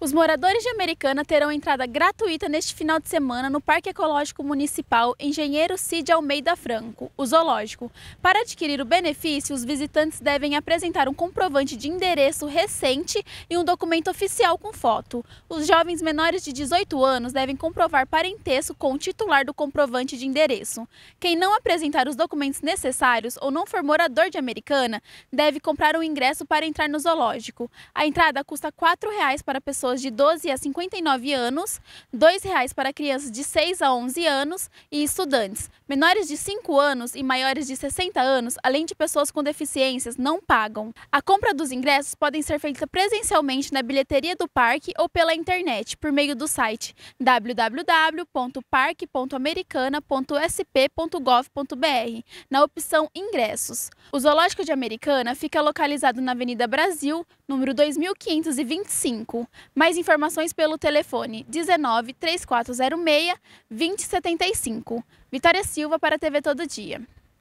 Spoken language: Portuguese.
Os moradores de Americana terão entrada gratuita neste final de semana no Parque Ecológico Municipal Engenheiro Cid Almeida Franco, o zoológico. Para adquirir o benefício, os visitantes devem apresentar um comprovante de endereço recente e um documento oficial com foto. Os jovens menores de 18 anos devem comprovar parentesco com o titular do comprovante de endereço. Quem não apresentar os documentos necessários ou não for morador de Americana, deve comprar um ingresso para entrar no zoológico. A entrada custa R$ 4,00 para pessoas pessoas de 12 a 59 anos, R$ 2,00 para crianças de 6 a 11 anos e estudantes. Menores de 5 anos e maiores de 60 anos, além de pessoas com deficiências, não pagam. A compra dos ingressos podem ser feita presencialmente na bilheteria do parque ou pela internet, por meio do site www.parque.americana.sp.gov.br, na opção Ingressos. O Zoológico de Americana fica localizado na Avenida Brasil, número 2525. Mais informações pelo telefone 19 3406 2075. Vitória Silva para a TV Todo Dia.